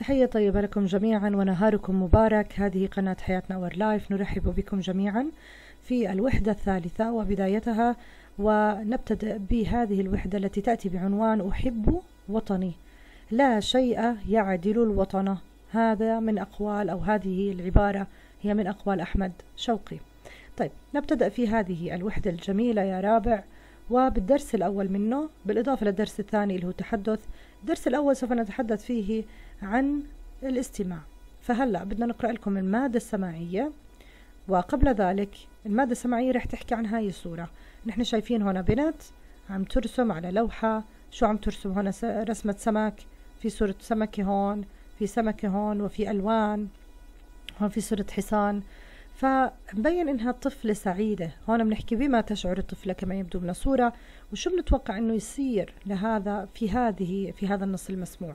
تحية طيبة لكم جميعا ونهاركم مبارك هذه قناة حياتنا اور لايف نرحب بكم جميعا في الوحدة الثالثة وبدايتها ونبتدئ بهذه الوحدة التي تأتي بعنوان أحب وطني لا شيء يعدل الوطن هذا من أقوال أو هذه العبارة هي من أقوال أحمد شوقي طيب نبتدأ في هذه الوحدة الجميلة يا رابع وبالدرس الأول منه بالإضافة للدرس الثاني اللي هو تحدث الدرس الأول سوف نتحدث فيه عن الاستماع فهلأ بدنا نقرأ لكم المادة السماعية وقبل ذلك المادة السماعية رح تحكي عن هاي الصورة نحن شايفين هنا بنت عم ترسم على لوحة شو عم ترسم هنا رسمة سمك في صورة سمكة هون في سمكة هون وفي ألوان هون في صورة حصان فمبين انها طفله سعيده هون بنحكي بما تشعر الطفله كما يبدو من الصوره وشو بنتوقع انه يصير لهذا في هذه في هذا النص المسموع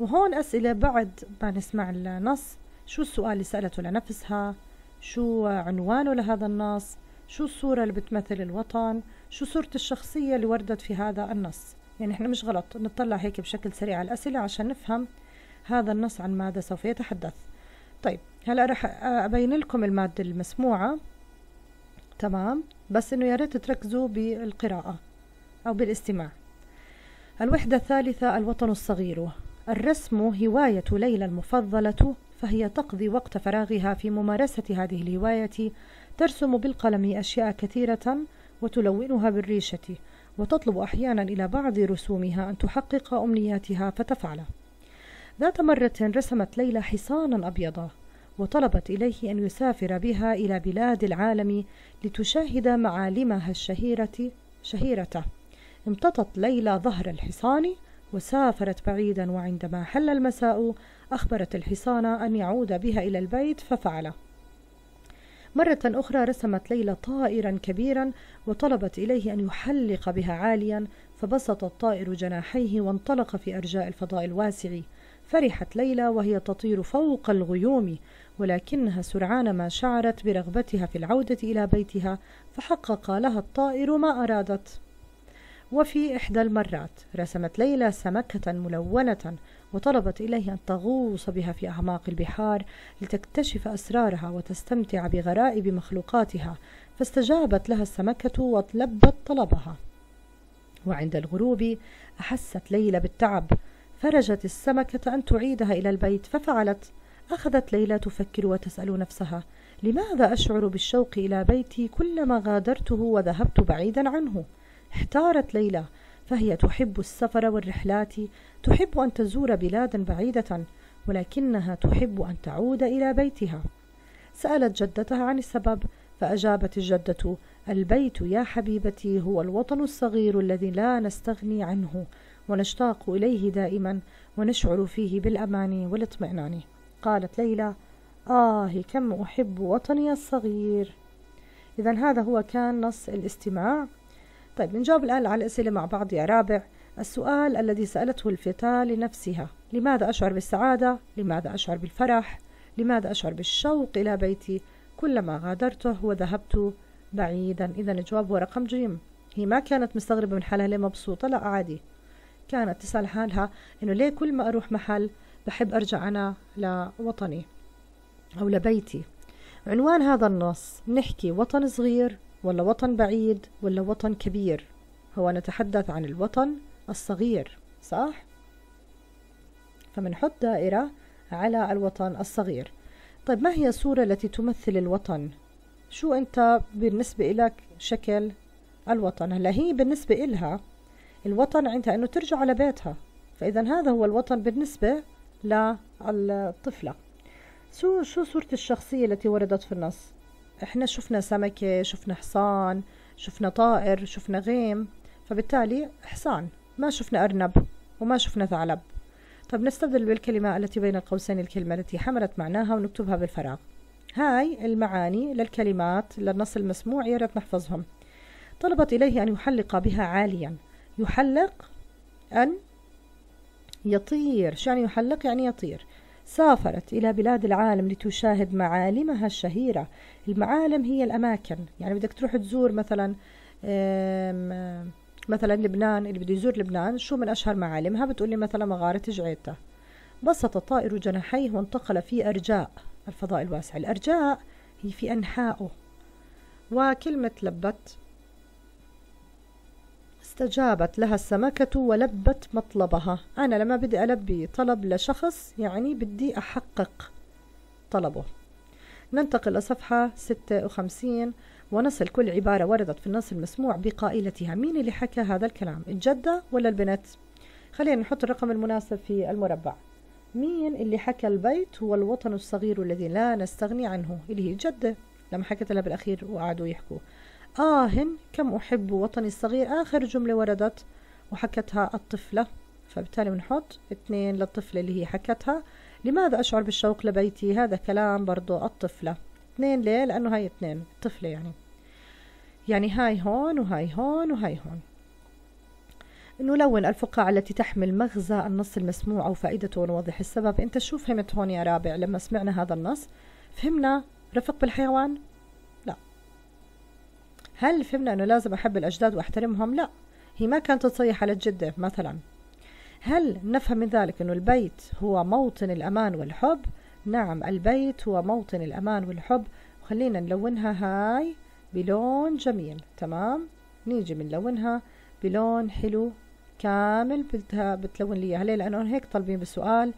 وهون اسئله بعد ما نسمع النص شو السؤال اللي سالته لنفسها شو عنوانه لهذا النص شو الصوره اللي بتمثل الوطن شو صوره الشخصيه اللي وردت في هذا النص يعني احنا مش غلط نطلع هيك بشكل سريع على الاسئله عشان نفهم هذا النص عن ماذا سوف يتحدث طيب هلا رح ابين لكم الماده المسموعه تمام بس انه يا ريت تركزوا بالقراءه او بالاستماع الوحده الثالثه الوطن الصغير الرسم هوايه ليلى المفضله فهي تقضي وقت فراغها في ممارسه هذه الهوايه ترسم بالقلم اشياء كثيره وتلونها بالريشه وتطلب احيانا الى بعض رسومها ان تحقق امنياتها فتفعل ذات مره رسمت ليلى حصانا ابيضا وطلبت إليه أن يسافر بها إلى بلاد العالم لتشاهد معالمها الشهيرة شهيرته امتطت ليلى ظهر الحصان وسافرت بعيدا وعندما حل المساء أخبرت الحصان أن يعود بها إلى البيت ففعل مرة أخرى رسمت ليلى طائرا كبيرا وطلبت إليه أن يحلق بها عاليا فبسط الطائر جناحيه وانطلق في أرجاء الفضاء الواسع فرحت ليلى وهي تطير فوق الغيوم ولكنها سرعان ما شعرت برغبتها في العودة إلى بيتها فحقق لها الطائر ما أرادت وفي إحدى المرات رسمت ليلى سمكة ملونة وطلبت إليه أن تغوص بها في أعماق البحار لتكتشف أسرارها وتستمتع بغرائب مخلوقاتها فاستجابت لها السمكة وطلبت طلبها وعند الغروب أحست ليلى بالتعب فرجت السمكة أن تعيدها إلى البيت ففعلت أخذت ليلى تفكر وتسأل نفسها لماذا أشعر بالشوق إلى بيتي كلما غادرته وذهبت بعيدا عنه؟ احتارت ليلى فهي تحب السفر والرحلات تحب أن تزور بلادا بعيدة ولكنها تحب أن تعود إلى بيتها سألت جدتها عن السبب فأجابت الجدة البيت يا حبيبتي هو الوطن الصغير الذي لا نستغني عنه ونشتاق إليه دائما ونشعر فيه بالأمان والاطمئنان قالت ليلى آه كم أحب وطني الصغير إذا هذا هو كان نص الاستماع طيب نجاوب الآن على الأسئلة مع بعض يا رابع السؤال الذي سألته الفتاة لنفسها لماذا أشعر بالسعادة؟ لماذا أشعر بالفرح؟ لماذا أشعر بالشوق إلى بيتي كلما غادرته وذهبت بعيدا إذا الجواب هو رقم جيم هي ما كانت مستغربة من حالها ليه مبسوطة لا عادي كانت تسأل حالها إنه ليه كل ما أروح محل بحب أرجع أنا لوطني أو لبيتي عنوان هذا النص نحكي وطن صغير ولا وطن بعيد ولا وطن كبير هو نتحدث عن الوطن الصغير صح؟ فمنحط دائرة على الوطن الصغير طيب ما هي الصورة التي تمثل الوطن؟ شو أنت بالنسبة إلك شكل الوطن؟ هلا هي بالنسبة إلها الوطن عندها أنه ترجع لبيتها فإذا هذا هو الوطن بالنسبة للطفلة شو شو صورة الشخصية التي وردت في النص احنا شفنا سمكة شفنا حصان شفنا طائر شفنا غيم فبالتالي حصان ما شفنا أرنب وما شفنا ثعلب طب نستبدل بالكلمة التي بين قوسين الكلمة التي حملت معناها ونكتبها بالفراغ هاي المعاني للكلمات للنص المسموع يا ريت نحفظهم طلبت إليه أن يحلق بها عاليا يحلق أن يطير شو يعني يحلق يعني يطير سافرت إلى بلاد العالم لتشاهد معالمها الشهيرة المعالم هي الأماكن يعني بدك تروح تزور مثلا مثلا لبنان اللي بده يزور لبنان شو من أشهر معالمها بتقولي مثلا مغارة جعيتا بسط طائر جناحيه وانتقل في أرجاء الفضاء الواسع الأرجاء هي في أنحائه وكلمة لبت فاستجابت لها السمكة ولبت مطلبها أنا لما بدي ألبي طلب لشخص يعني بدي أحقق طلبه ننتقل لصفحة 56 ونصل كل عبارة وردت في النص المسموع بقائلتها مين اللي حكى هذا الكلام الجدة ولا البنت خلينا نحط الرقم المناسب في المربع مين اللي حكى البيت هو الوطن الصغير الذي لا نستغني عنه اللي هي جدة لما حكت لها بالأخير وقعدوا يحكوا آه كم أحب وطني الصغير آخر جملة وردت وحكتها الطفلة فبالتالي بنحط اثنين للطفلة اللي هي حكتها لماذا أشعر بالشوق لبيتي هذا كلام برضو الطفلة اثنين ليه لأنه هاي اثنين طفلة يعني يعني هاي هون وهاي هون وهاي هون نلون الفقاعة التي تحمل مغزى النص المسموع أو فائدته ونوضح السبب أنت شو فهمت هون يا رابع لما سمعنا هذا النص فهمنا رفق بالحيوان هل فهمنا أنه لازم أحب الأجداد وأحترمهم؟ لا هي ما كانت تصيح على الجدة مثلا هل نفهم من ذلك أنه البيت هو موطن الأمان والحب؟ نعم البيت هو موطن الأمان والحب وخلينا نلونها هاي بلون جميل تمام نيجي بنلونها بلون حلو كامل بدها بتلون لي ليه؟ لأنه هيك طالبين بالسؤال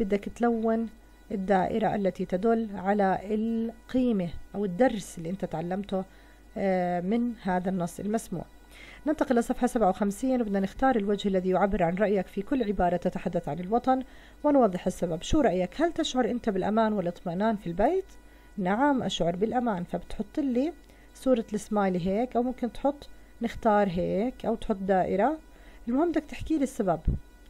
بدك تلون الدائرة التي تدل على القيمة أو الدرس اللي أنت تعلمته آه، من هذا النص المسموع ننتقل لصفحة 57 وبدنا نختار الوجه الذي يعبر عن رأيك في كل عبارة تتحدث عن الوطن ونوضح السبب شو رأيك هل تشعر أنت بالأمان والاطمئنان في البيت؟ نعم أشعر بالأمان فبتحط لي صورة السمايلي هيك أو ممكن تحط نختار هيك أو تحط دائرة المهم بدك تحكي لي السبب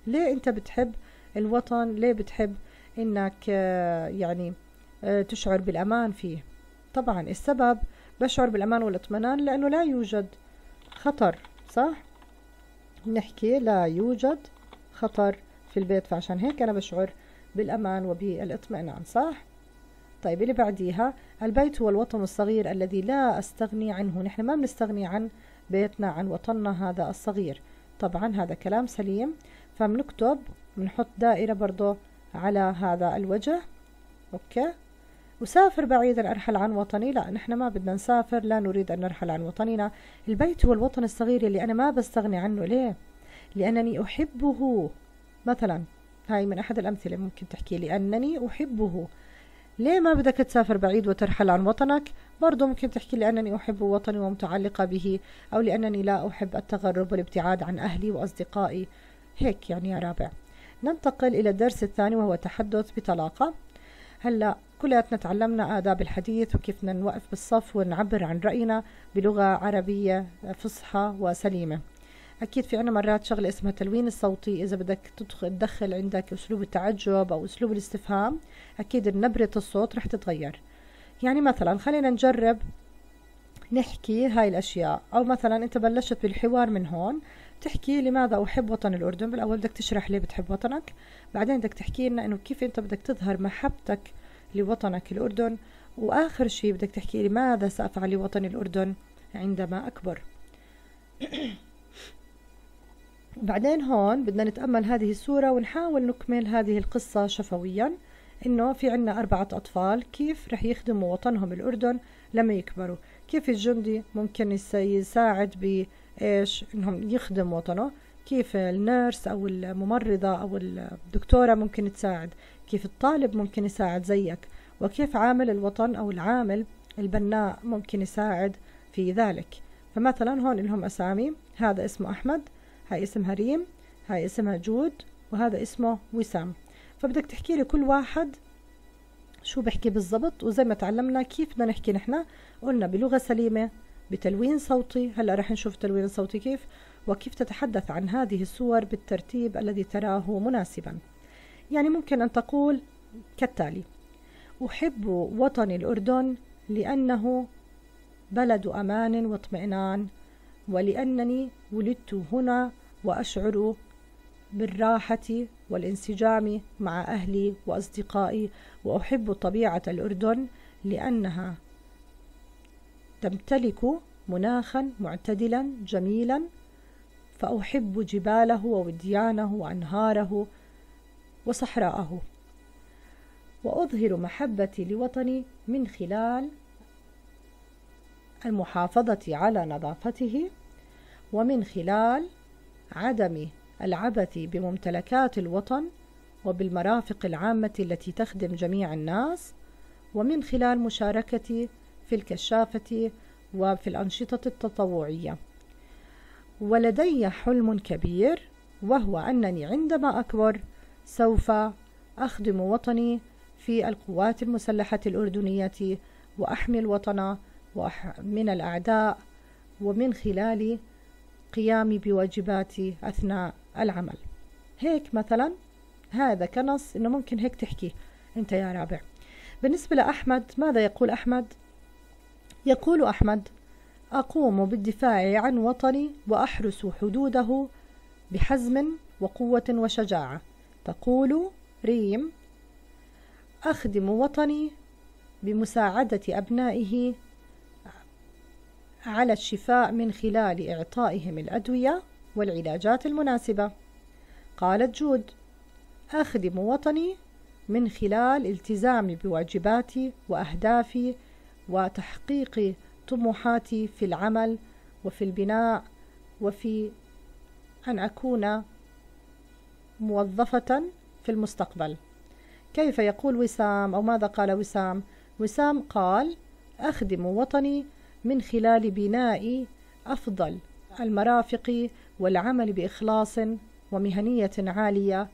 ليه أنت بتحب الوطن ليه بتحب أنك آه، يعني آه، تشعر بالأمان فيه طبعا السبب بشعر بالأمان والاطمئنان لأنه لا يوجد خطر صح؟ بنحكي لا يوجد خطر في البيت فعشان هيك أنا بشعر بالأمان وبالاطمئنان صح؟ طيب اللي بعديها البيت هو الوطن الصغير الذي لا أستغني عنه نحن ما بنستغني عن بيتنا عن وطننا هذا الصغير طبعا هذا كلام سليم فبنكتب بنحط دائرة برضه على هذا الوجه اوكي وسافر بعيدا أرحل عن وطني لا نحن ما بدنا نسافر لا نريد أن نرحل عن وطننا البيت هو الوطن الصغير اللي أنا ما بستغني عنه ليه لأنني أحبه مثلا هاي من أحد الأمثلة ممكن تحكي لأنني أحبه ليه ما بدك تسافر بعيد وترحل عن وطنك برضو ممكن تحكي لأنني أحب وطني ومتعلقة به أو لأنني لا أحب التغرب والابتعاد عن أهلي وأصدقائي هيك يعني يا رابع ننتقل إلى الدرس الثاني وهو تحدث بطلاقة هلا كلياتنا تعلمنا آداب الحديث وكيف نوقف بالصف ونعبر عن رأينا بلغة عربية فصحى وسليمة أكيد في عنا مرات شغلة اسمها تلوين الصوتي إذا بدك تدخل, تدخل عندك أسلوب التعجب أو أسلوب الاستفهام أكيد نبرة الصوت رح تتغير يعني مثلا خلينا نجرب نحكي هاي الأشياء أو مثلا أنت بلشت بالحوار من هون تحكي لماذا أحب وطن الأردن بالأول بدك تشرح ليه بتحب وطنك بعدين بدك تحكي لنا أنه كيف أنت بدك تظهر محبتك لوطنك الأردن وآخر شيء بدك تحكي لي ماذا سأفعل لوطني الأردن عندما أكبر بعدين هون بدنا نتأمل هذه الصورة ونحاول نكمل هذه القصة شفويا إنه في عنا أربعة أطفال كيف رح يخدموا وطنهم الأردن لما يكبروا كيف الجندي ممكن يساعد بإيش إنهم يخدم وطنه كيف النيرس أو الممرضة أو الدكتورة ممكن تساعد كيف الطالب ممكن يساعد زيك وكيف عامل الوطن أو العامل البناء ممكن يساعد في ذلك فمثلا هون لهم أسامي هذا اسمه أحمد هاي اسمها ريم هاي اسمها جود وهذا اسمه وسام فبدك تحكي لي كل واحد شو بحكي بالضبط وزي ما تعلمنا كيف بدنا نحكي نحن قلنا بلغة سليمة بتلوين صوتي هلا رح نشوف التلوين الصوتي كيف وكيف تتحدث عن هذه الصور بالترتيب الذي تراه مناسبا يعني ممكن أن تقول كالتالي أحب وطني الأردن لأنه بلد أمان واطمئنان ولأنني ولدت هنا وأشعر بالراحة والانسجام مع أهلي وأصدقائي وأحب طبيعة الأردن لأنها تمتلك مناخا معتدلا جميلا فأحب جباله ووديانه وأنهاره وصحراءه وأظهر محبتي لوطني من خلال المحافظة على نظافته ومن خلال عدم العبث بممتلكات الوطن وبالمرافق العامة التي تخدم جميع الناس ومن خلال مشاركتي في الكشافة وفي الأنشطة التطوعية ولدي حلم كبير وهو أنني عندما أكبر سوف أخدم وطني في القوات المسلحة الأردنية وأحمي الوطن من الأعداء ومن خلال قيامي بواجباتي أثناء العمل هيك مثلا هذا كنص إنه ممكن هيك تحكي أنت يا رابع بالنسبة لأحمد ماذا يقول أحمد؟ يقول أحمد أقوم بالدفاع عن وطني وأحرس حدوده بحزم وقوة وشجاعة تقول ريم أخدم وطني بمساعدة أبنائه على الشفاء من خلال إعطائهم الأدوية والعلاجات المناسبة قالت جود أخدم وطني من خلال التزامي بواجباتي وأهدافي وتحقيق طموحاتي في العمل وفي البناء وفي أن أكون موظفة في المستقبل كيف يقول وسام أو ماذا قال وسام وسام قال أخدم وطني من خلال بناء أفضل المرافق والعمل بإخلاص ومهنية عالية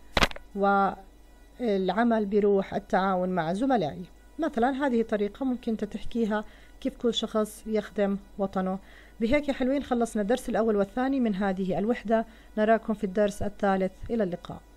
والعمل بروح التعاون مع زملائي مثلا هذه طريقة ممكن تتحكيها كيف كل شخص يخدم وطنه بهيك يا حلوين خلصنا الدرس الأول والثاني من هذه الوحدة نراكم في الدرس الثالث إلى اللقاء